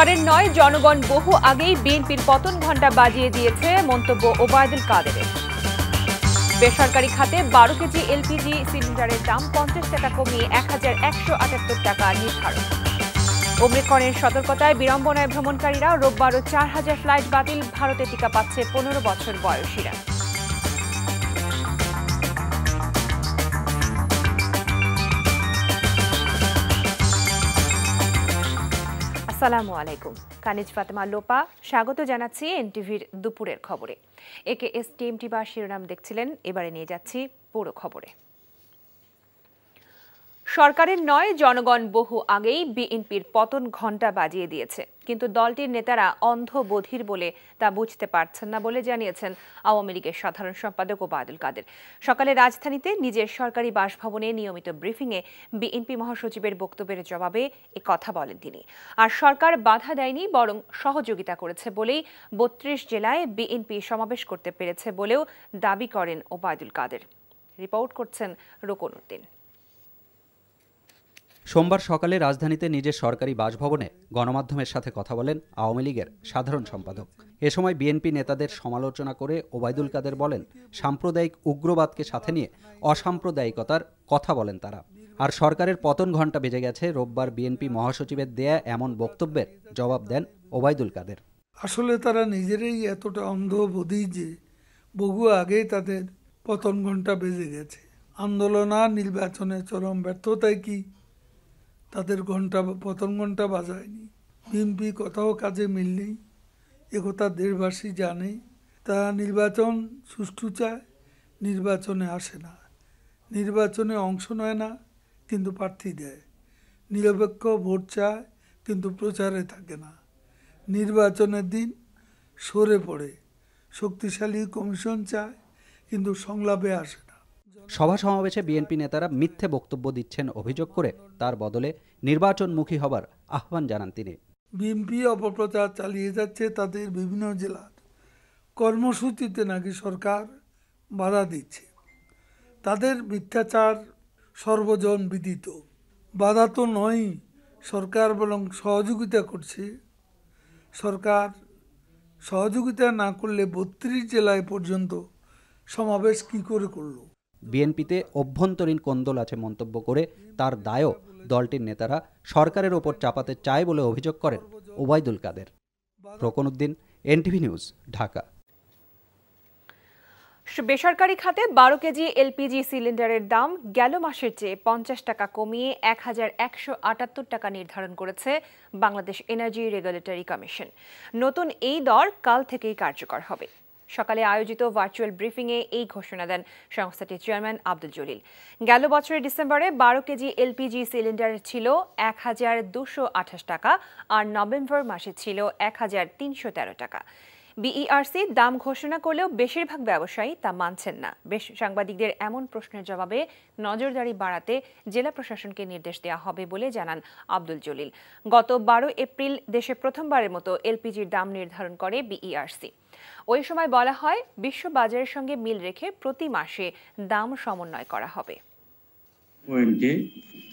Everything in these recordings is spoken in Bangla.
সরকারের নয় জনগণ বহু আগেই বিএনপির পতন ঘণ্টা বাজিয়ে দিয়েছে মন্তব্য ওবায়দুল কাদেরের বেসরকারি খাতে বারো কেজি এলপিজি সিলিন্ডারের দাম পঞ্চাশ টাকা কমিয়ে এক হাজার একশো আটাত্তর টাকা নির্ধারণ অমৃতকরের সতর্কতায় বিড়ম্বনায় ভ্রমণকারীরা রোববারও চার হাজার ফ্লাইট বাতিল ভারতে টিকা পাচ্ছে পনেরো বছর বয়সীরা আসসালামু আলাইকুম কানিজ ফাতেমা লোপা স্বাগত জানাচ্ছি এনটিভির দুপুরের খবরে একে এস টিএমটি বা শিরোনাম দেখছিলেন এবারে নিয়ে যাচ্ছি পুরো খবরে সরকারের নয় জনগণ বহু আগেই বিএনপির পতন ঘণ্টা বাজিয়ে দিয়েছে কিন্তু দলটির নেতারা অন্ধ বধির বলে তা বুঝতে পারছেন না বলে জানিয়েছেন আওয়ামী লীগের সাধারণ সম্পাদক ওবায়দুল কাদের সকালে রাজধানীতে নিজের সরকারি বাসভবনে নিয়মিত ব্রিফিংয়ে বিএনপি মহাসচিবের বক্তব্যের জবাবে এ কথা বলেন তিনি আর সরকার বাধা দেয়নি বরং সহযোগিতা করেছে বলেই বত্রিশ জেলায় বিএনপি সমাবেশ করতে পেরেছে বলেও দাবি করেন ওবায়দুল কাদের রিপোর্ট করছেন রোকন উদ্দিন সোমবার সকালে রাজধানীতে নিজের সরকারি বাসভবনে গণমাধ্যমের সাথে কথা বলেন আওয়ামী লীগের সাধারণ সম্পাদক এ সময় বিএনপি নেতাদের সমালোচনা করে ওবায়দুল কাদের বলেন সাম্প্রদায়িক উগ্রবাদকে সাথে নিয়ে অসাম্প্রদায়িকতার কথা বলেন তারা আর সরকারের পতন ঘণ্টা বেজে গেছে রোববার বিএনপি মহাসচিবের দেয়া এমন বক্তব্যের জবাব দেন ওবায়দুল কাদের আসলে তারা নিজেরাই এতটা অন্ধবোধী যে বহু আগেই তাদের পতন ঘণ্টা বেজে গেছে আন্দোলন আর নির্বাচনে চরম ব্যর্থতায় কি তাদের ঘন্টা প্রথম ঘন্টা বাজায়নি বিএনপি কোথাও কাজে মিলনি একথা দেশবাসী জানে তারা নির্বাচন সুষ্ঠু চায় নির্বাচনে আসে না নির্বাচনে অংশ নেয় না কিন্তু প্রার্থী দেয় নিরপেক্ষ ভোট চায় কিন্তু প্রচারে থাকে না নির্বাচনের দিন সরে পড়ে শক্তিশালী কমিশন চায় কিন্তু সংলাপে আসে সভা সমাবেশে বিএনপি নেতারা মিথ্যে বক্তব্য দিচ্ছেন অভিযোগ করে তার বদলে নির্বাচনমুখী হবার আহ্বান জানান তিনি বিএনপি অপপ্রচার চালিয়ে যাচ্ছে তাদের বিভিন্ন জেলার কর্মসূচিতে নাকি সরকার বাধা দিচ্ছে তাদের মিথ্যাচার সর্বজন বিদিত বাধা তো নয় সরকার বরং সহযোগিতা করছে সরকার সহযোগিতা না করলে বত্রিশ জেলায় পর্যন্ত সমাবেশ কি করে করলো বিএনপিতে অভ্যন্তরীণ কোন্দল আছে মন্তব্য করে তার দায়ও দলটির নেতারা সরকারের ওপর চাপাতে চায় বলে অভিযোগ করেন ওবায়দুল কাদের রোকন উদ্দিন এনটিভি নিউজ ঢাকা বেসরকারি খাতে বারো কেজি এলপিজি সিলিন্ডারের দাম গেল মাসের চেয়ে পঞ্চাশ টাকা কমিয়ে এক হাজার একশো আটাত্তর টাকা নির্ধারণ করেছে বাংলাদেশ এনার্জি রেগুলেটরি কমিশন নতুন এই দর কাল থেকেই কার্যকর হবে সকালে আয়োজিত ভার্চুয়াল ব্রিফিংয়ে এই ঘোষণা দেন সংস্থাটির চেয়ারম্যান আব্দুল জলিল গেল বছরের ডিসেম্বরে বারো কেজি এলপিজি সিলিন্ডার ছিল এক হাজার দুশো আঠাশ টাকা আর নভেম্বর মাসে ছিল এক হাজার তিনশো তেরো টাকা বিইআরসি e দাম ঘোষণা করলেও বেশিরভাগ ব্যবসায়ী তা মানছেন না বেশ সাংবাদিকদের এমন প্রশ্নের জবাবে নজরদারি বাড়াতে জেলা প্রশাসনকে নির্দেশ দেওয়া হবে বলে জানান আব্দুল জলিল গত বারো এপ্রিল দেশে প্রথমবারের মতো এলপিজির দাম নির্ধারণ করে বিইআরসি e ওই সময় বলা হয় বিশ্ব বাজারের সঙ্গে মিল রেখে প্রতি মাসে দাম সমন্বয় করা হবে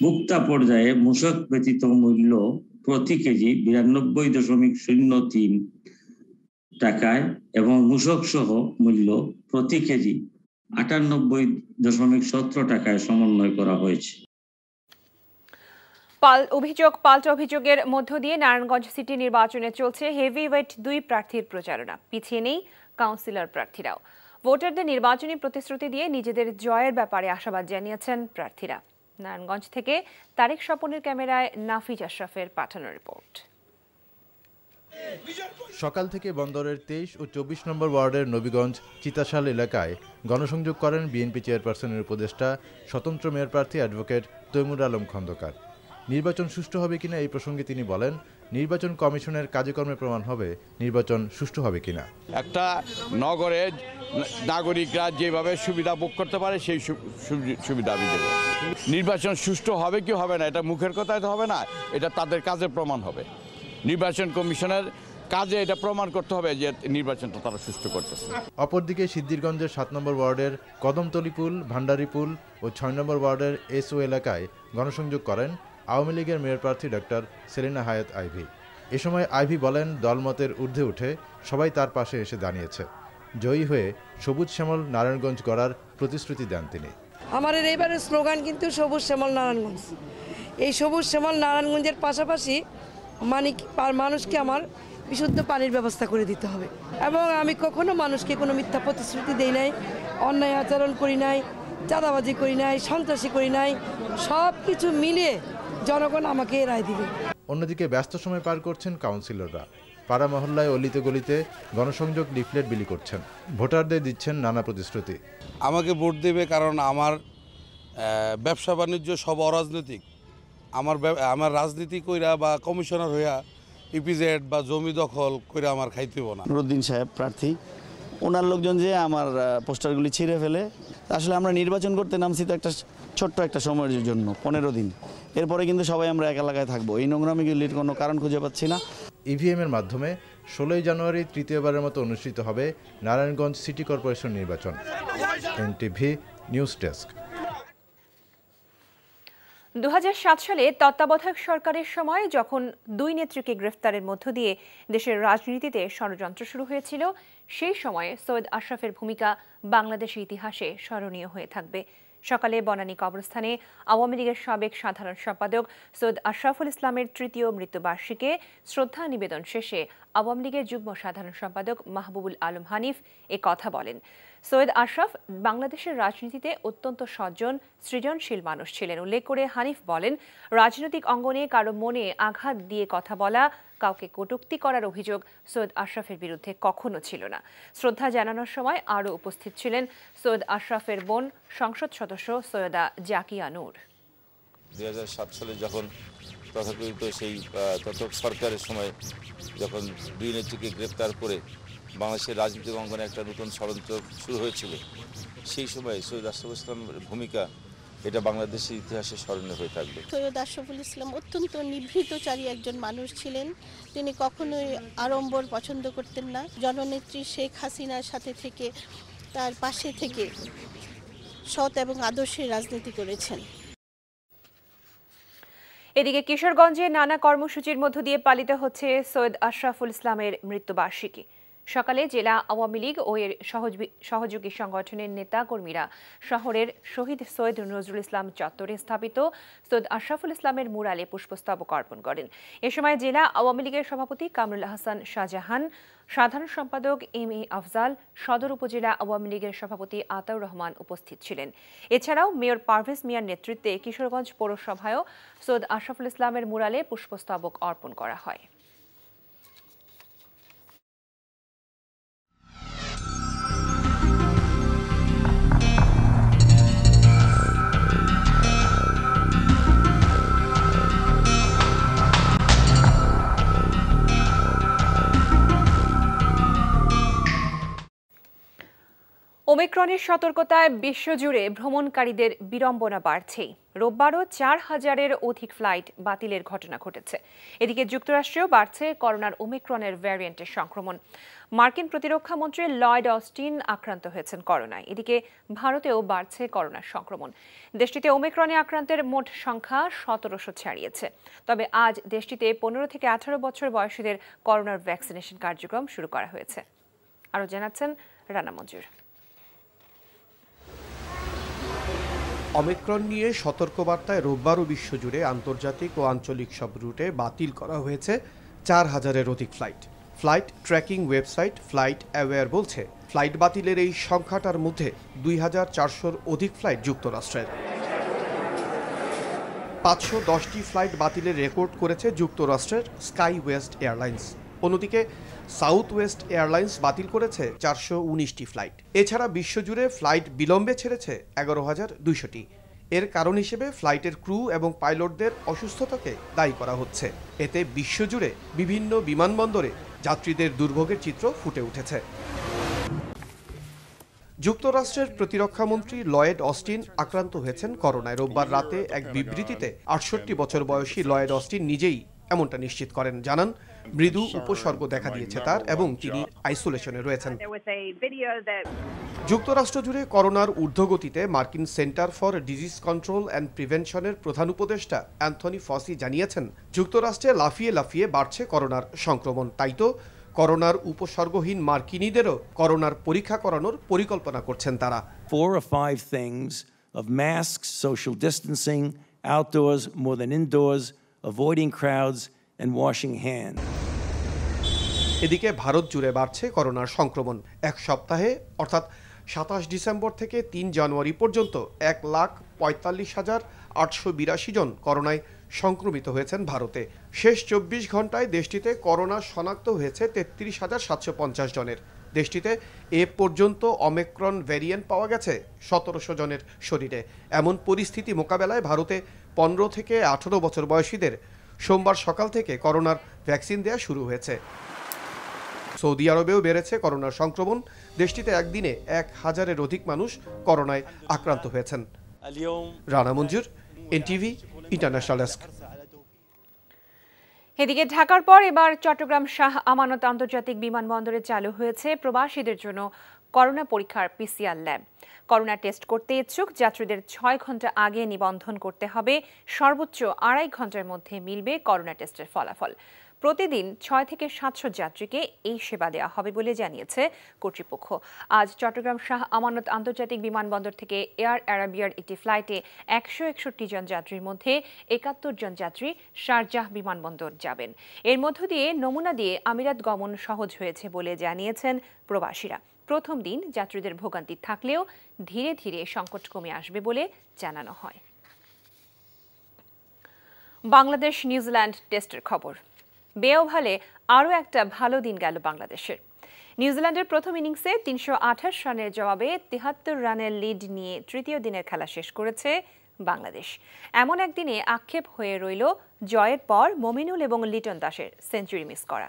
মুক্তা পর্যায়ে মূসক ব্যতীত মূল্য প্রতি কেজি বিরানব্বই দশমিক শূন্য তিন টাকায় এবং মূসক সহ মূল্য প্রতি কেজি আটানব্বই দশমিক সতেরো টাকায় সমন্বয় করা হয়েছে পাল অভিযোগ পাল্টা অভিযোগের মধ্য দিয়ে নারায়ণগঞ্জ সিটি নির্বাচনে চলছে হেভি ওয়েট দুই প্রার্থীর প্রচারণা পিছিয়ে নেই কাউন্সিলর প্রার্থীরাও ভোটারদের নির্বাচনী প্রতিশ্রুতি দিয়ে নিজেদের জয়ের ব্যাপারে আশাবাদ জানিয়েছেন প্রার্থীরা নারায়ণগঞ্জ থেকে তারেক স্বপনের ক্যামেরায় নাফিজ আশরাফের পাঠানো রিপোর্ট সকাল থেকে বন্দরের তেইশ ও চব্বিশ নম্বর ওয়ার্ডের নবীগঞ্জ চিতাশাল এলাকায় গণসংযোগ করেন বিএনপি চেয়ারপারসনের উপদেষ্টা স্বতন্ত্র মেয়র প্রার্থী অ্যাডভোকেট তৈমুর আলম খন্দকার নির্বাচন সুষ্ঠু হবে কিনা এই প্রসঙ্গে তিনি বলেন নির্বাচন কমিশনের কাজকর্মে প্রমাণ হবে নির্বাচন সুষ্ঠু হবে কিনা একটা নগরে নাগরিকরা যেভাবে সুবিধা ভোগ করতে পারে সেই সুবিধা আমি নির্বাচন সুষ্ঠু হবে কি হবে না এটা মুখের কথায় তো হবে না এটা তাদের কাজে প্রমাণ হবে নির্বাচন কমিশনের কাজে এটা প্রমাণ করতে হবে যে নির্বাচনটা তারা সুষ্ঠু করতেছে অপরদিকে সিদ্ধিরগঞ্জের সাত নম্বর ওয়ার্ডের কদমতলিপুল পুল ও ছয় নম্বর ওয়ার্ডের ও এলাকায় গণসংযোগ করেন আওয়ামী লীগের মেয়র প্রার্থী ডক্টর সেলিনা হায়াত আইভি এ সময় আইভি বলেন দলমতের ঊর্ধ্বে উঠে সবাই তার পাশে এসে দাঁড়িয়েছে জয়ী হয়ে সবুজ শ্যামল নারায়ণগঞ্জ করার প্রতিশ্রুতি দেন তিনি আমাদের এইবারের স্লোগান কিন্তু সবুজ শ্যামল নারায়ণগঞ্জ এই সবুজ শ্যামল নারায়ণগঞ্জের পাশাপাশি মানে মানুষকে আমার বিশুদ্ধ পানির ব্যবস্থা করে দিতে হবে এবং আমি কখনো মানুষকে কোনো মিথ্যা প্রতিশ্রুতি দেই নাই অন্যায় আচরণ করি নাই চাঁদাবাজি করি নাই সন্ত্রাসী করি নাই সব কিছু মিলিয়ে জনগণ আমাকে রায় দিবে অন্যদিকে ব্যস্ত সময় পার করছেন কাউন্সিলররা পাড়া মহল্লায় অলিতে গলিতে গণসংযোগ লিফলেট বিলি করছেন ভোটারদের দিচ্ছেন নানা প্রতিশ্রুতি আমাকে ভোট দেবে কারণ আমার ব্যবসা বাণিজ্য সব অরাজনৈতিক আমার আমার রাজনীতি কইরা বা কমিশনার হইয়া ইপিজেড বা জমি দখল কইরা আমার খাইতে না নুরুদ্দিন সাহেব প্রার্থী ওনার লোকজন যে আমার পোস্টারগুলি ছিঁড়ে ফেলে আসলে আমরা নির্বাচন করতে নামছি তো একটা ছোট্ট একটা সময়ের জন্য পনেরো দিন এরপরে কিন্তু সবাই আমরা এক এলাকায় থাকবো এই নোংরামিগুলির কোনো কারণ খুঁজে পাচ্ছি না ইভিএমের e মাধ্যমে ষোলোই জানুয়ারি তৃতীয়বারের মতো অনুষ্ঠিত হবে নারায়ণগঞ্জ সিটি কর্পোরেশন নির্বাচন এনটিভি নিউজ ডেস্ক দু সালে তত্ত্বাবধায়ক সরকারের সময় যখন দুই নেত্রীকে গ্রেফতারের মধ্য দিয়ে দেশের রাজনীতিতে ষড়যন্ত্র শুরু হয়েছিল সেই সময়ে সৈয়দ আশরাফের ভূমিকা বাংলাদেশের ইতিহাসে স্মরণীয় হয়ে থাকবে সকালে বনানী কবরস্থানে আওয়ামী লীগের সাবেক সাধারণ সম্পাদক সৈয়দ আশরাফুল ইসলামের তৃতীয় মৃত্যুবার্ষিকী শ্রদ্ধা নিবেদন শেষে আওয়ামী লীগের যুগ্ম সাধারণ সম্পাদক মাহবুবুল আলম হানিফ এ কথা বলেন সৈয়দ আশরাফ বাংলাদেশের রাজনীতিতে অত্যন্ত সজ্জন সৃজনশীল মানুষ ছিলেন উল্লেখ করে হানিফ বলেন রাজনৈতিক অঙ্গনে কারো মনে আঘাত দিয়ে কথা বলা কাউকে কটুক্তি করার অভিযোগ সৈয়দ আশরাফের বিরুদ্ধে কখনো ছিল না শ্রদ্ধা জানানোর সময় আরও উপস্থিত ছিলেন সৈয়দ আশরাফের বোন সংসদ সদস্য সৈয়দা জাকিয়া নূর দুই সালে যখন তথাকথিত সেই তথক সরকারের সময় যখন দুই নেত্রীকে গ্রেপ্তার করে বাংলাদেশের রাজনৈতিক অঙ্গনে একটা নতুন ষড়যন্ত্র শুরু হয়েছিল সেই সময় সৈয়দ আশরাফ ইসলামের ভূমিকা এটা বাংলাদেশের ইতিহাসে স্মরণীয় হয়ে থাকবে সৈয়দ আশরাফুল ইসলাম অত্যন্ত নিভৃতচারী একজন মানুষ ছিলেন তিনি কখনোই আড়ম্বর পছন্দ করতেন না জননেত্রী শেখ হাসিনার সাথে থেকে তার পাশে থেকে সৎ এবং আদর্শের রাজনীতি করেছেন এদিকে কিশোরগঞ্জে নানা কর্মসূচির মধ্য দিয়ে পালিত হচ্ছে সৈয়দ আশরাফুল ইসলামের মৃত্যুবার্ষিকী সকালে জেলা আওয়ামী লীগ ও এর সহযোগী সংগঠনের নেতা কর্মীরা শহরের শহীদ সৈয়দ নজরুল ইসলাম চত্বরে স্থাপিত সৈয়দ আশরাফুল ইসলামের মুরালে পুষ্পস্তবক অর্পণ করেন এ সময় জেলা আওয়ামী লীগের সভাপতি কামরুল হাসান শাহজাহান সাধারণ সম্পাদক এম এ আফজাল সদর উপজেলা আওয়ামী লীগের সভাপতি আতাউর রহমান উপস্থিত ছিলেন এছাড়াও মেয়র পারভেজ মিয়ার নেতৃত্বে কিশোরগঞ্জ পৌরসভায়ও সৈয়দ আশরাফুল ইসলামের মুরালে পুষ্পস্তবক অর্পণ করা হয় ওমিক্রনের সতর্কতায় বিশ্বজুড়ে ভ্রমণকারীদের বিড়ম্বনা বাড়ছেই রোববারও চার হাজারের অধিক ফ্লাইট বাতিলের ঘটনা ঘটেছে এদিকে যুক্তরাষ্ট্রেও বাড়ছে করোনার ওমিক্রনের ভ্যারিয়েন্টের সংক্রমণ মার্কিন প্রতিরক্ষা মন্ত্রী লয়েড অস্টিন আক্রান্ত হয়েছেন করোনায় এদিকে ভারতেও বাড়ছে করোনার সংক্রমণ দেশটিতে ওমিক্রনে আক্রান্তের মোট সংখ্যা সতেরোশো ছাড়িয়েছে তবে আজ দেশটিতে পনেরো থেকে আঠারো বছর বয়সীদের করোনার ভ্যাকসিনেশন কার্যক্রম শুরু করা হয়েছে আরও জানাচ্ছেন রানা মঞ্জুর অমিক্রন নিয়ে সতর্কবার্তায় রোববারও বিশ্বজুড়ে আন্তর্জাতিক ও আঞ্চলিক সব রুটে বাতিল করা হয়েছে চার হাজারের অধিক flight flight tracking website FlightAware বলছে ফ্লাইট বাতিলের এই সংখ্যাটার মধ্যে দুই হাজার চারশোর অধিক ফ্লাইট যুক্তরাষ্ট্রের পাঁচশো দশটি ফ্লাইট বাতিলের রেকর্ড করেছে যুক্তরাষ্ট্রের স্কাই ওয়েস্ট এয়ারলাইন্স অন্যদিকে সাউথ ওয়েস্ট এয়ারলাইন্স বাতিল করেছে চারশো উনিশটি ফ্লাইট এছাড়া বিশ্বজুড়ে ফ্লাইট বিলম্বে ছেড়েছে এগারো হাজার দুইশোটি এর কারণ হিসেবে ফ্লাইটের ক্রু এবং পাইলটদের অসুস্থতাকে দায়ী করা হচ্ছে এতে বিশ্বজুড়ে বিভিন্ন বিমানবন্দরে যাত্রীদের দুর্ভোগের চিত্র ফুটে উঠেছে যুক্তরাষ্ট্রের প্রতিরক্ষামন্ত্রী লয়েড অস্টিন আক্রান্ত হয়েছেন করোনায় রোববার রাতে এক বিবৃতিতে আটষট্টি বছর বয়সী লয়েড অস্টিন নিজেই এমনটা নিশ্চিত করেন জানান মৃদু উপসর্গ দেখা দিয়েছে তার এবং তিনি আইসোলেশনে রয়েছেন যুক্তরাষ্ট্র জুড়ে করোনার ঊর্ধ্বগতিতে মার্কিন centre for disease control and প্রিভেনশনের প্রধান উপদেষ্টা অ্যান্থনি ফসি জানিয়েছেন যুক্তরাষ্ট্রে লাফিয়ে লাফিয়ে বাড়ছে করোনার সংক্রমণ তাই তো করোনার উপসর্গহীন মার্কিনীদেরও করোনার পরীক্ষা করানোর পরিকল্পনা করছেন তারা four or five things of masks, social distancing, outdoors more than indoors, avoiding crowds and washing hands. এদিকে ভারত জুড়ে বাড়ছে করোনার সংক্রমণ এক সপ্তাহে অর্থাৎ সাতাশ ডিসেম্বর থেকে তিন জানুয়ারি পর্যন্ত এক লাখ পঁয়তাল্লিশ হাজার আটশো বিরাশি জন করোনায় সংক্রমিত হয়েছেন ভারতে শেষ চব্বিশ ঘন্টায় দেশটিতে করোনা শনাক্ত হয়েছে তেত্রিশ হাজার সাতশো পঞ্চাশ জনের দেশটিতে এ পর্যন্ত অমেক্রন ভ্যারিয়েন্ট পাওয়া গেছে সতেরোশো জনের শরীরে এমন পরিস্থিতি মোকাবেলায় ভারতে পনেরো থেকে আঠেরো বছর বয়সীদের সোমবার সকাল থেকে করোনার ভ্যাকসিন দেওয়া শুরু হয়েছে সৌদি আরবেও বেড়েছে করোনার সংক্রমণ দেশটিতে একদিনে এক হাজারের অধিক মানুষ করোনায় আক্রান্ত হয়েছেন Rana Manjur NTV international desk এদিকে ঢাকার পর এবার চট্টগ্রাম শাহ আমানত আন্তর্জাতিক বিমানবন্দরে চালু হয়েছে প্রবাসীদের জন্য করোনা পরীক্ষার পিসিআর ল্যাব করোনা টেস্ট করতে ইচ্ছুক যাত্রীদের ছয় ঘন্টা আগে নিবন্ধন করতে হবে সর্বোচ্চ আড়াই ঘন্টার মধ্যে মিলবে করোনা টেস্টের ফলাফল প্রতিদিন ছয় থেকে সাতশো যাত্রীকে এই সেবা দেওয়া হবে বলে জানিয়েছে কর্তৃপক্ষ আজ চট্টগ্রাম শাহ আমানত আন্তর্জাতিক বিমানবন্দর থেকে এয়ার অ্যারাবিয়ার একটি ফ্লাইটে একশো একষট্টি জন যাত্রীর মধ্যে একাত্তর জন যাত্রী শারজাহ বিমানবন্দর যাবেন এর মধ্য দিয়ে নমুনা দিয়ে আমিরাত গমন সহজ হয়েছে বলে জানিয়েছেন প্রবাসীরা প্রথম দিন যাত্রীদের ভোগান্তি থাকলেও ধীরে ধীরে সংকট কমে আসবে বলে জানানো হয় বাংলাদেশ নিউজিল্যান্ড টেস্টের খবর বেওভালে আরও একটা ভালো দিন গেল বাংলাদেশের নিউজিল্যান্ডের প্রথম ইনিংসে তিনশো আঠাশ রানের জবাবে তিহাত্তর রানের লিড নিয়ে তৃতীয় দিনের খেলা শেষ করেছে বাংলাদেশ এমন একদিনে আক্ষেপ হয়ে রইল জয়ের পর মমিনুল এবং লিটন দাসের সেঞ্চুরি মিস করা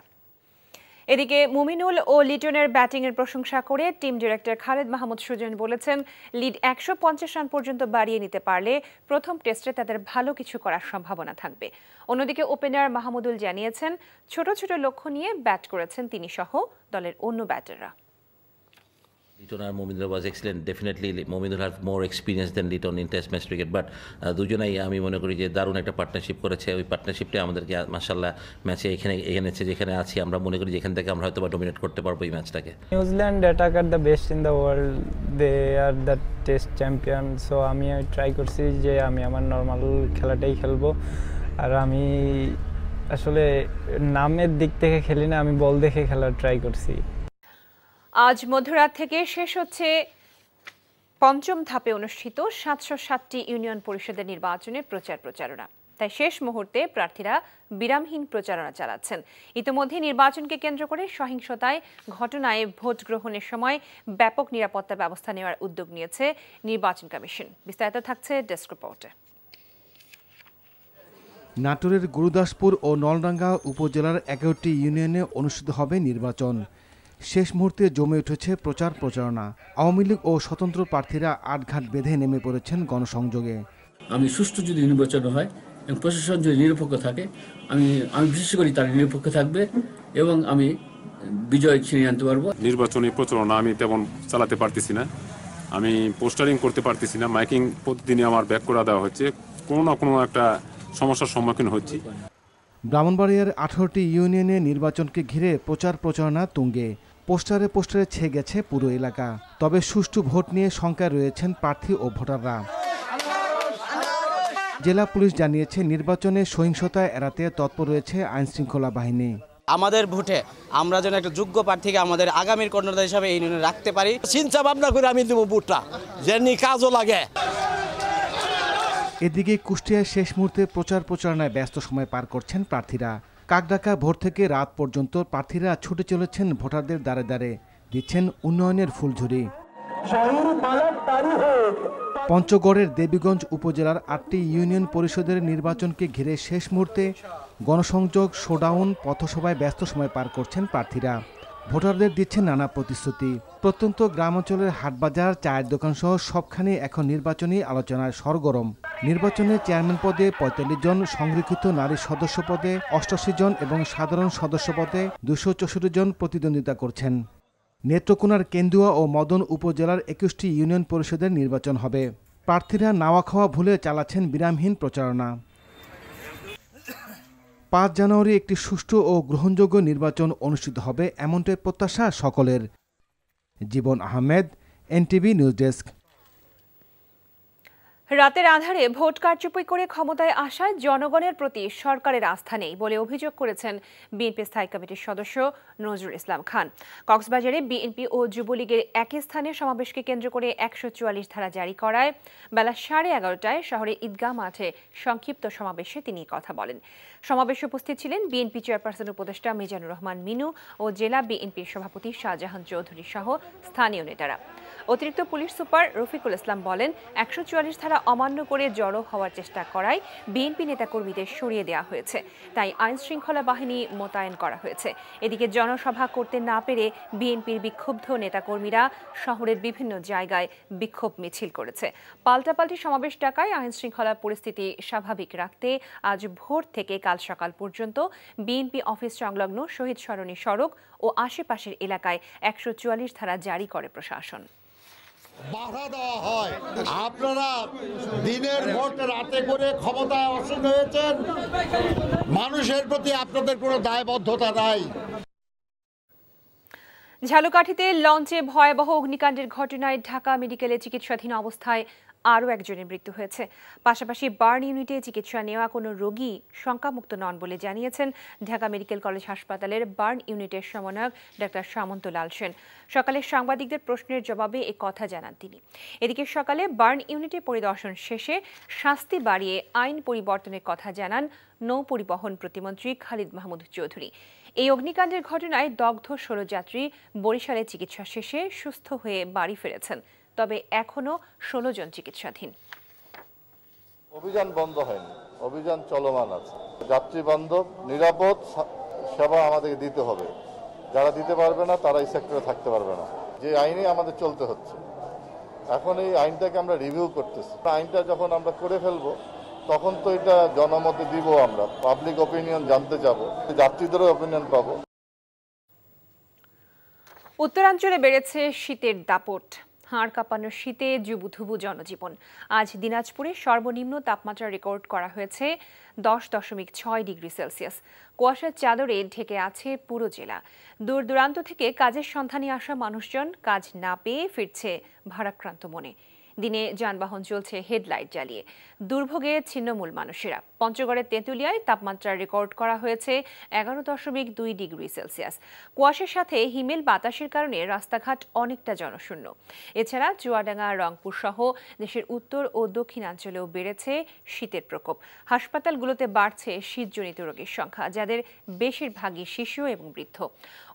এদিকে মুমিনুল ও লিটনের ব্যাটিংয়ের প্রশংসা করে টিম ডিরেক্টর খালেদ মাহমুদ সুজন বলেছেন লিড একশো পঞ্চাশ রান পর্যন্ত বাড়িয়ে নিতে পারলে প্রথম টেস্টে তাদের ভালো কিছু করার সম্ভাবনা থাকবে অন্যদিকে ওপেনার মাহমুদুল জানিয়েছেন ছোট ছোট লক্ষ্য নিয়ে ব্যাট করেছেন তিনি সহ দলের অন্য ব্যাটাররা লিটন আর Mominul was excellent definitely Mominul have more experience than Liton in test match cricket but দুজনেই আমি মনে করি যে দারুণ একটা পার্টনারশিপ করেছে ওই পার্টনারশিপটা আমাদেরকে মাসাল্লাহ ম্যাচে এখানে এনেছে যেখানে আছি আমরা মনে করি যেখান থেকে আমরা হয়তো বা ডোমিনেট করতে পারবো এই ম্যাচটাকে New Zealand attack are the best in the world they are the test champion so আমি ট্রাই করছি যে আমি আমার নর্মাল খেলাটাই খেলবো আর আমি আসলে নামের দিক থেকে খেলি না আমি বল দেখে খেলার ট্রাই করছি আজ মধ্যরাত থেকে শেষ হচ্ছে পঞ্চম ধাপে অনুষ্ঠিত সাতশো সাতটি ইউনিয়ন পরিষদের নির্বাচনের প্রচার প্রচারণা তাই শেষ মুহূর্তে প্রার্থীরা বিরামহীন প্রচারণা চালাচ্ছেন ইতিমধ্যে নির্বাচনকে কেন্দ্র করে সহিংসতায় ঘটনায় ভোট গ্রহণের সময় ব্যাপক নিরাপত্তা ব্যবস্থা নেওয়ার উদ্যোগ নিয়েছে নির্বাচন কমিশন বিস্তারিত থাকছে ডেস্ক রিপোর্টে নাটোরের গুরুদাসপুর ও নলডাঙ্গা উপজেলার এগারোটি ইউনিয়নে অনুষ্ঠিত হবে নির্বাচন শেষ মুহূর্তে জমে উঠেছে প্রচার প্রচারণা আওয়ামী লীগ ও স্বতন্ত্র প্রার্থীরা আটঘাট বেঁধে নেমে পড়েছেন গণসংযোগে আমি সুষ্ঠু যদি নির্বাচন হয় এবং প্রশাসন যদি নিরপেক্ষ থাকে আমি আমি বিশ্বাস করি তারা নিরপেক্ষ থাকবে এবং আমি বিজয় ছিনিয়ে আনতে পারবো নির্বাচনী প্রচারণা আমি তেমন চালাতে পারতেছি না আমি পোস্টারিং করতে পারতেছি না মাইকিং প্রতিদিনই আমার ব্যাক করা দেওয়া হচ্ছে কোনো না কোনো একটা সমস্যার সম্মুখীন হচ্ছি ব্রাহ্মণবাড়িয়ার আঠারোটি ইউনিয়নে নির্বাচনকে ঘিরে প্রচার প্রচারণা তুঙ্গে পোস্টারে পোস্টারে ছেয়ে গেছে পুরো এলাকা তবে সুষ্ঠু ভোট নিয়ে শঙ্কায় রয়েছেন প্রার্থী ও ভোটাররা জেলা পুলিশ জানিয়েছে নির্বাচনে সহিংসতা এড়াতে তৎপর রয়েছে আইনশৃঙ্খলা বাহিনী আমাদের ভোটে আমরা যেন একটা যোগ্য প্রার্থীকে আমাদের আগামীর কর্ণদা হিসাবে এই নিয়ে রাখতে পারি চিন্তা ভাবনা করে আমি দেবো ভোটটা যেমনি কাজও লাগে এদিকে কুষ্টিয়ায় শেষ মুহূর্তে প্রচার প্রচারণায় ব্যস্ত সময় পার করছেন প্রার্থীরা কাকডাকা ভোর থেকে রাত পর্যন্ত প্রার্থীরা ছুটে চলেছেন ভোটারদের দ্বারে দ্বারে দিচ্ছেন উন্নয়নের ফুলঝুরি পঞ্চগড়ের দেবীগঞ্জ উপজেলার আটটি ইউনিয়ন পরিষদের নির্বাচনকে ঘিরে শেষ মুহূর্তে গণসংযোগ শোডাউন পথসভায় ব্যস্ত সময় পার করছেন প্রার্থীরা ভোটারদের দিচ্ছে নানা প্রতিশ্রুতি প্রত্যন্ত গ্রামাঞ্চলের হাটবাজার চায়ের দোকানসহ সবখানে এখন নির্বাচনী আলোচনায় সরগরম নির্বাচনে চেয়ারম্যান পদে পঁয়তাল্লিশ জন সংরক্ষিত নারী সদস্য পদে অষ্টাশি জন এবং সাধারণ সদস্য পদে দুশো চৌষট্টি জন প্রতিদ্বন্দ্বিতা করছেন নেত্রকোনার কেন্দুয়া ও মদন উপজেলার একুশটি ইউনিয়ন পরিষদের নির্বাচন হবে প্রার্থীরা নাওয়া খাওয়া ভুলে চালাচ্ছেন বিরামহীন প্রচারণা পাঁচ জানুয়ারি একটি সুষ্ঠু ও গ্রহণযোগ্য নির্বাচন অনুষ্ঠিত হবে এমনটাই প্রত্যাশা সকলের Jibon Ahmed NTV news desk রাতের আধারে ভোট কারচুপি করে ক্ষমতায় আসায় জনগণের প্রতি সরকারের আস্থা নেই বলে অভিযোগ করেছেন বিএনপি স্থায়ী কমিটির সদস্য নজরুল ইসলাম খান কক্সবাজারে বিএনপি ও যুবলীগের একই স্থানে সমাবেশকে কেন্দ্র করে একশো চুয়াল্লিশ ধারা জারি করায় বেলা সাড়ে এগারোটায় শহরে ঈদগাহ মাঠে সংক্ষিপ্ত সমাবেশে তিনি কথা বলেন সমাবেশে উপস্থিত ছিলেন বিএনপি চেয়ারপারসন উপদেষ্টা মিজানুর রহমান মিনু ও জেলা বিএনপির সভাপতি শাহজাহান চৌধুরী সহ স্থানীয় নেতারা অতিরিক্ত পুলিশ সুপার রফিকুল ইসলাম বলেন একশো ধারা অমান্য করে জড়ো হওয়ার চেষ্টা করায় বিএনপি নেতাকর্মীদের সরিয়ে দেওয়া হয়েছে তাই আইন শৃঙ্খলা বাহিনী মোতায়েন করা হয়েছে এদিকে জনসভা করতে না পেরে বিএনপির বিক্ষুব্ধ নেতাকর্মীরা শহরের বিভিন্ন জায়গায় বিক্ষোভ মিছিল করেছে পাল্টাপাল্টি সমাবেশ ডাকায় আইন শৃঙ্খলা পরিস্থিতি স্বাভাবিক রাখতে আজ ভোর থেকে কাল সকাল পর্যন্ত বিএনপি অফিস সংলগ্ন শহীদ সরণি সড়ক ও আশেপাশের এলাকায় একশো ধারা জারি করে প্রশাসন বাধা দেওয়া হয় আপনারা দিনের ভোট রাতে করে ক্ষমতায় আসীন হয়েছেন মানুষের প্রতি আপনাদের কোনো দায়বদ্ধতা নাই ঝালকাঠিতে লঞ্চে ভয়াবহ অগ্নিকাণ্ডের ঘটনায় ঢাকা মেডিকেলে চিকিৎসাধীন অবস্থায় আরও একজনের মৃত্যু হয়েছে পাশাপাশি বার্ন ইউনিটে চিকিৎসা নেওয়া কোনো রোগী শঙ্কামুক্ত নন বলে জানিয়েছেন ঢাকা মেডিকেল কলেজ হাসপাতালের বার্ন ইউনিটের সমন্বয়ক ডাক্তার সামন্ত লাল সেন সকালে সাংবাদিকদের প্রশ্নের জবাবে এ কথা জানান তিনি এদিকে সকালে বার্ন ইউনিটে পরিদর্শন শেষে শাস্তি বাড়িয়ে আইন পরিবর্তনের কথা জানান নৌ পরিবহন প্রতিমন্ত্রী খালিদ মাহমুদ চৌধুরী এই অগ্নিকাণ্ডের ঘটনায় দগ্ধ ষোলো যাত্রী বরিশালে চিকিৎসা শেষে সুস্থ হয়ে বাড়ি ফিরেছেন তবে এখনও ষোলো জন চিকিৎসাধীন অভিযান বন্ধ হয়নি অভিযান চলমান আছে যাত্রী বান্ধব নিরাপদ সেবা আমাদের দিতে হবে যারা দিতে পারবে না তারা এই সেক্টরে থাকতে পারবে না যে আইনে আমাদের চলতে হচ্ছে এখন এই আইনটাকে আমরা রিভিউ করতেছি আইনটা যখন আমরা করে ফেলবো তখন তো এটা জনমতে দিব আমরা পাবলিক অপিনিয়ন জানতে যাব যাত্রীদেরও অপিনিয়ন পাবো উত্তরাঞ্চলে বেড়েছে শীতের দাপট হাড় কাঁপানো শীতে জুবুথুবু জনজীবন আজ দিনাজপুরে সর্বনিম্ন তাপমাত্রা রেকর্ড করা হয়েছে দশ দশমিক ছয় ডিগ্রি সেলসিয়াস কুয়াশার চাদরে ঢেকে আছে পুরো জেলা দূর দূরান্ত থেকে কাজের সন্ধানে আসা মানুষজন কাজ না পেয়ে ফিরছে ভারাক্রান্ত মনে দিনে যানবাহন চলছে হেডলাইট জ্বালিয়ে দুর্ভোগে ছিন্নমূল মানুষেরা পঞ্চগড়ের তেঁতুলিয়ায় তাপমাত্রা রেকর্ড করা হয়েছে এগারো দশমিক দুই ডিগ্রি সেলসিয়াস কুয়াশার সাথে হিমেল বাতাসের কারণে রাস্তাঘাট অনেকটা জনশূন্য এছাড়া চুয়াডাঙ্গা রংপুর সহ দেশের উত্তর ও দক্ষিণাঞ্চলেও বেড়েছে শীতের প্রকোপ হাসপাতালগুলোতে বাড়ছে শীতজনিত রোগীর সংখ্যা যাদের বেশিরভাগই শিশু এবং বৃদ্ধ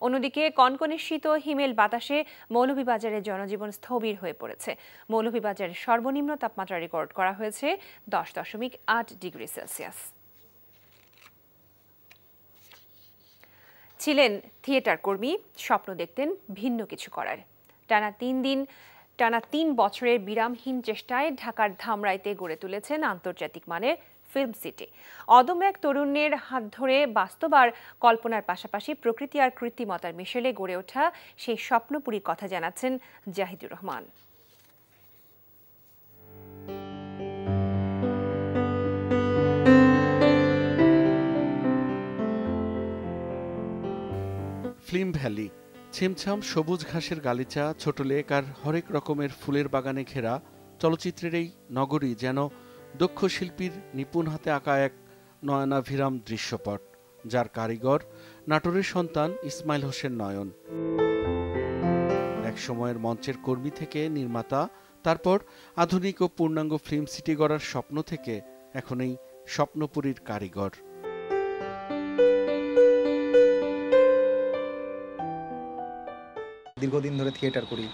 অন্যদিকে কনকনে শীত ও হিমেল বাতাসে মৌলভীবাজারের জনজীবন স্থবির হয়ে পড়েছে মৌলভীবাজার কক্সবাজার সর্বনিম্ন তাপমাত্রা রেকর্ড করা হয়েছে দশ দশমিক আট ডিগ্রি সেলসিয়াস ছিলেন থিয়েটার কর্মী স্বপ্ন দেখতেন ভিন্ন কিছু করার টানা তিন দিন টানা তিন বছরের বিরামহীন চেষ্টায় ঢাকার ধামরাইতে গড়ে তুলেছেন আন্তর্জাতিক মানের ফিল্ম সিটি অদম্য এক তরুণের হাত ধরে বাস্তব আর কল্পনার পাশাপাশি প্রকৃতি আর কৃত্রিমতার মিশেলে গড়ে ওঠা সেই স্বপ্নপুরীর কথা জানাচ্ছেন জাহিদুর রহমান স্লিম ভ্যালি ছিমছাম সবুজ ঘাসের গালিচা ছোট লেক আর হরেক রকমের ফুলের বাগানে ঘেরা চলচ্চিত্রের এই নগরী যেন দক্ষ শিল্পীর নিপুণ হাতে আঁকা এক নয়নাভিরাম দৃশ্যপট যার কারিগর নাটোরের সন্তান ইসমাইল হোসেন নয়ন এক সময়ের মঞ্চের কর্মী থেকে নির্মাতা তারপর আধুনিক ও পূর্ণাঙ্গ ফিল্ম সিটি গড়ার স্বপ্ন থেকে এখন এই স্বপ্নপুরীর কারিগর দীর্ঘদিন ধরে থিয়েটার করি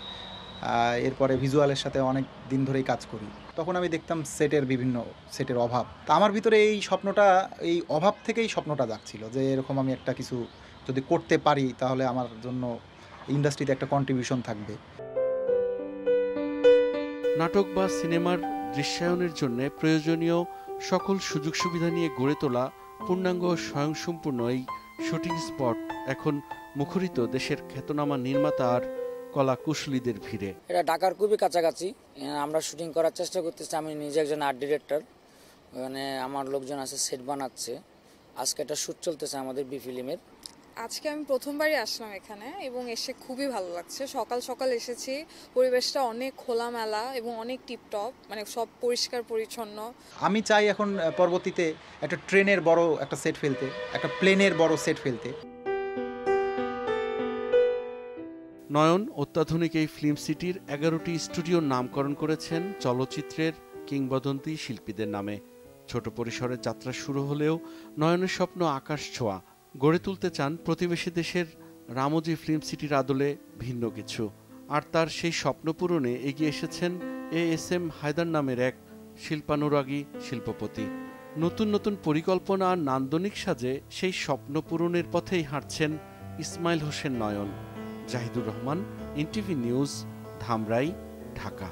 এরপরে ভিজুয়ালের সাথে অনেক দিন ধরেই কাজ করি তখন আমি দেখতাম সেটের বিভিন্ন সেটের অভাব তা আমার ভিতরে এই স্বপ্নটা এই অভাব থেকেই স্বপ্নটা জাগছিল যে এরকম আমি একটা কিছু যদি করতে পারি তাহলে আমার জন্য ইন্ডাস্ট্রিতে একটা কন্ট্রিবিউশন থাকবে নাটক বা সিনেমার দৃশ্যায়নের জন্য প্রয়োজনীয় সকল সুযোগ সুবিধা নিয়ে গড়ে তোলা পূর্ণাঙ্গ স্বয়ংসম্পূর্ণ এই শুটিং স্পট এখন মুখরিত দেশের খ্যাতনামা নির্মাতা আর কলা কুশলীদের ভিড়ে এটা ঢাকার খুবই কাছাকাছি আমরা শুটিং করার চেষ্টা করতেছি আমি নিজে একজন আর্ট ডিরেক্টর মানে আমার লোকজন আছে সেট বানাচ্ছে আজকে একটা শ্যুট চলতেছে আমাদের বি ফিল্মের আজকে আমি প্রথমবারই আসলাম এখানে এবং এসে খুবই ভালো লাগছে সকাল সকাল এসেছি পরিবেশটা অনেক খোলামেলা এবং অনেক টিপটপ মানে সব পরিষ্কার পরিচ্ছন্ন আমি চাই এখন পরবর্তীতে একটা ট্রেনের বড় একটা সেট ফেলতে একটা প্লেনের বড় সেট ফেলতে নয়ন অত্যাধুনিক এই ফিল্ম সিটির এগারোটি স্টুডিওর নামকরণ করেছেন চলচ্চিত্রের কিংবদন্তি শিল্পীদের নামে ছোট পরিসরে যাত্রা শুরু হলেও নয়নের স্বপ্ন আকাশ ছোঁয়া গড়ে তুলতে চান প্রতিবেশী দেশের রামজি ফিল্ম সিটির আদলে ভিন্ন কিছু আর তার সেই স্বপ্ন পূরণে এগিয়ে এসেছেন এ এস এম হায়দার নামের এক শিল্পানুরাগী শিল্পপতি নতুন নতুন পরিকল্পনা আর নান্দনিক সাজে সেই স্বপ্ন পূরণের পথেই হাঁটছেন ইসমাইল হোসেন নয়ন জাহিদুর রহমান এনটিভি নিউজ ধামরাই ঢাকা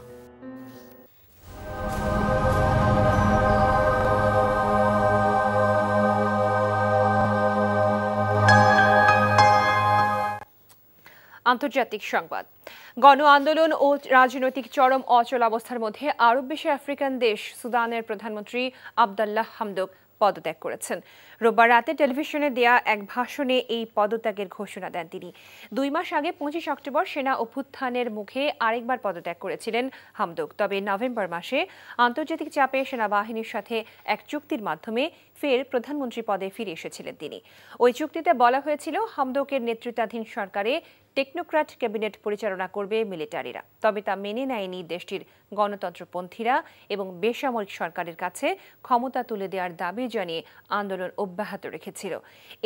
আন্তর্জাতিক সংবাদ গণ আন্দোলন ও রাজনৈতিক চরম অবস্থার মধ্যে আরব বিশ্বে আফ্রিকান দেশ সুদানের প্রধানমন্ত্রী আবদাল্লাহ হামদুক পদত্যাগ করেছেন রোববার রাতে টেলিভিশনে দেয়া এক ভাষণে এই পদত্যাগের ঘোষণা দেন তিনি দুই মাস আগে পঁচিশ অক্টোবর সেনা অভ্যুত্থানের মুখে আরেকবার পদত্যাগ করেছিলেন হামদুক তবে নভেম্বর মাসে আন্তর্জাতিক চাপে সেনাবাহিনীর সাথে এক চুক্তির মাধ্যমে ফের প্রধানমন্ত্রী পদে ফিরে এসেছিলেন তিনি ওই চুক্তিতে বলা হয়েছিল হামদুকের নেতৃত্বাধীন সরকারে টেকনোক্রাট ক্যাবিনেট পরিচালনা করবে মিলিটারিরা তবে তা মেনে নেয়নি দেশটির গণতন্ত্রপন্থীরা এবং বেসামরিক সরকারের কাছে ক্ষমতা তুলে দেওয়ার দাবি জানিয়ে আন্দোলন অব্যাহত রেখেছিল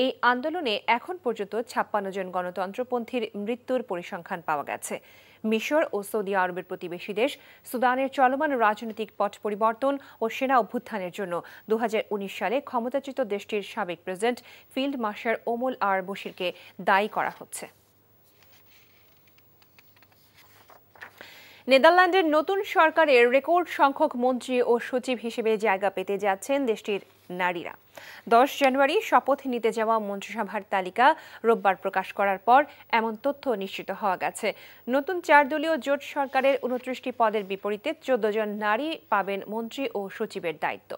এই আন্দোলনে এখন পর্যন্ত ছাপ্পান্ন জন গণতন্ত্রপন্থীর মৃত্যুর পরিসংখ্যান পাওয়া গেছে মিশর ও সৌদি আরবের প্রতিবেশী দেশ সুদানের চলমান রাজনৈতিক পথ পরিবর্তন ও সেনা অভ্যুত্থানের জন্য দু সালে ক্ষমতাচ্যুত দেশটির সাবেক president field marshal Omar al বশিরকে দায়ী করা হচ্ছে নেদারল্যান্ডের নতুন সরকারের রেকর্ড সংখ্যক মন্ত্রী ও সচিব হিসেবে জায়গা পেতে যাচ্ছেন দেশটির নারীরা দশ জানুয়ারি শপথ নিতে যাওয়া মন্ত্রিসভার তালিকা রোববার প্রকাশ করার পর এমন তথ্য নিশ্চিত হওয়া গেছে নতুন চার দলীয় জোট সরকারের উনত্রিশটি পদের বিপরীতে চোদ্দ জন নারী পাবেন মন্ত্রী ও সচিবের দায়িত্ব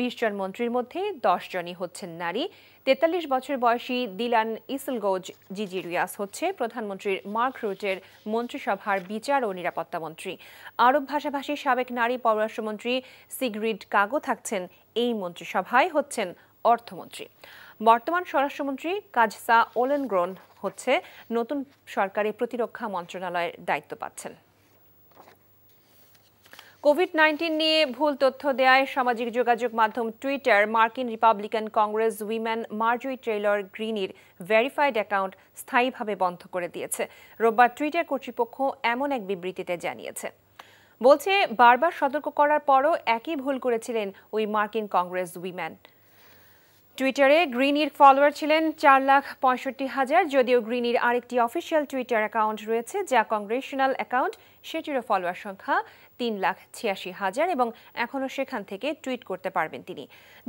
বিশ জন মন্ত্রীর মধ্যে দশ জনই হচ্ছেন নারী তেতাল্লিশ বছর বয়সী দিলান ইসলগোজ জিজি রিয়াস হচ্ছে প্রধানমন্ত্রীর মার্ক রুটের মন্ত্রিসভার বিচার ও নিরাপত্তা মন্ত্রী আরব ভাষাভাষী সাবেক নারী পররাষ্ট্রমন্ত্রী সিগ্রিড কাগো থাকছেন এই মন্ত্রিসভায় হচ্ছেন অর্থমন্ত্রী বর্তমান স্বরাষ্ট্রমন্ত্রী কাজসা ওলেনগ্রন হচ্ছে নতুন সরকারি প্রতিরক্ষা মন্ত্রণালয়ের দায়িত্ব পাচ্ছেন কোভিড নাইন্টিন নিয়ে ভুল তথ্য দেয় সামাজিক যোগাযোগ মাধ্যম টুইটার মার্কিন Republican congresswoman Marjorie Taylor গ্রিনির ভেরিফাইড অ্যাকাউন্ট স্থায়ীভাবে বন্ধ করে দিয়েছে রোববার টুইটার কর্তৃপক্ষ এমন এক বিবৃতিতে জানিয়েছে বলছে বারবার সতর্ক করার পরও একই ভুল করেছিলেন ওই মার্কিন কংগ্রেস উইম্যান টুইটারে গ্রিনির ফলোয়ার ছিলেন চার লাখ পঁয়ষট্টি হাজার যদিও গ্রিনির আরেকটি অফিসিয়াল টুইটার অ্যাকাউন্ট রয়েছে যা কংগ্রেশনাল অ্যাকাউন্ট সেটিরও ফলোয়ার সংখ্যা তিন লাখ ছিয়াশি হাজার এবং এখনও সেখান থেকে টুইট করতে পারবেন তিনি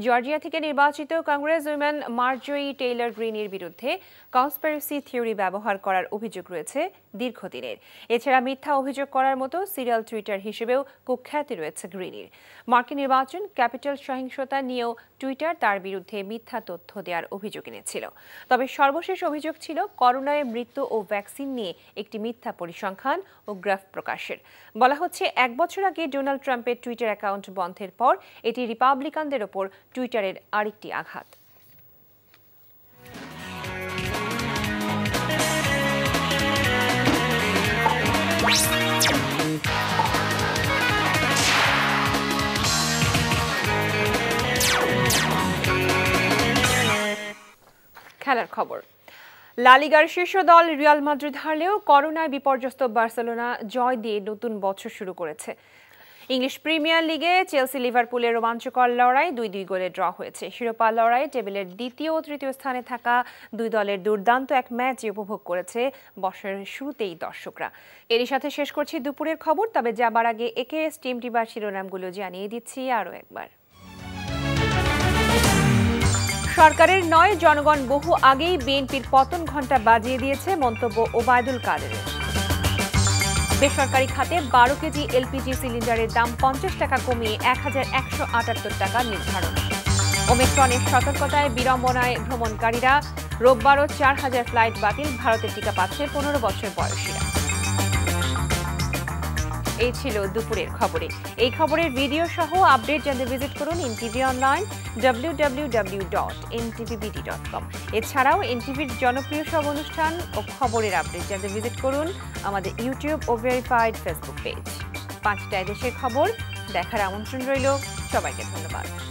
জর্জিয়া থেকে নির্বাচিত কংগ্রেস উইম্যান মার্জোই টেইলর গ্রিনের বিরুদ্ধে কনসপেরেসি থিওরি ব্যবহার করার অভিযোগ রয়েছে দীর্ঘদিনের এছাড়া মিথ্যা অভিযোগ করার মতো সিরিয়াল টুইটার হিসেবেও কুখ্যাতি রয়েছে গ্রিনির মার্কিন নির্বাচন ক্যাপিটাল সহিংসতা নিয়েও টুইটার তার বিরুদ্ধে মিথ্যা তথ্য দেওয়ার অভিযোগ এনেছিল তবে সর্বশেষ অভিযোগ ছিল করোনায় মৃত্যু ও ভ্যাকসিন নিয়ে একটি মিথ্যা পরিসংখ্যান ও গ্রাফ প্রকাশের বলা হচ্ছে এক বছর আগে ডোনাল্ড ট্রাম্পের টুইটার অ্যাকাউন্ট বন্ধের পর এটি রিপাবলিকানদের ওপর টুইটারের আরেকটি আঘাত খেলার খবর লালিগার শীর্ষ দল রিয়াল মাদ্রিদ হারলেও করোনায় বিপর্যস্ত বার্সেলোনা জয় দিয়ে নতুন বছর শুরু করেছে ইংলিশ প্রিমিয়ার লিগে চেলসি লিভারপুলের রোমাঞ্চকর লড়াই দুই দুই গোলে ড্র হয়েছে শিরোপা লড়াইয়ে টেবিলের দ্বিতীয় ও তৃতীয় স্থানে থাকা দুই দলের দুর্দান্ত এক ম্যাচ উপভোগ করেছে বর্ষের শুরুতেই দর্শকরা এরই সাথে শেষ করছি দুপুরের খবর তবে যাবার আগে একে এস টিম টিবার শিরোনামগুলো জানিয়ে দিচ্ছি আরও একবার সরকারের নয় জনগণ বহু আগেই বিএনপির পতন ঘণ্টা বাজিয়ে দিয়েছে মন্তব্য ওবায়দুল কাদের বেসরকারি খাতে বারো কেজি এলপিজি সিলিন্ডারের দাম পঞ্চাশ টাকা কমিয়ে এক হাজার একশো আটাত্তর টাকা নির্ধারণ ওমেক্রনের সতর্কতায় বিড়ম্বনায় ভ্রমণকারীরা রোববারও চার হাজার ফ্লাইট বাতিল ভারতের টিকা পাচ্ছে পনেরো বছর বয়সীরা এই ছিল দুপুরের খবরে এই খবরের ভিডিও সহ আপডেট জানতে ভিজিট করুন NTV online www.ntvbd.com dot dot com এছাড়াও এনটিভির জনপ্রিয় সব অনুষ্ঠান ও খবরের আপডেট জানতে ভিজিট করুন আমাদের ইউটিউব ও ভেরিফাইড ফেসবুক পেজ পাঁচটায় দেশের খবর দেখার আমন্ত্রণ রইল সবাইকে ধন্যবাদ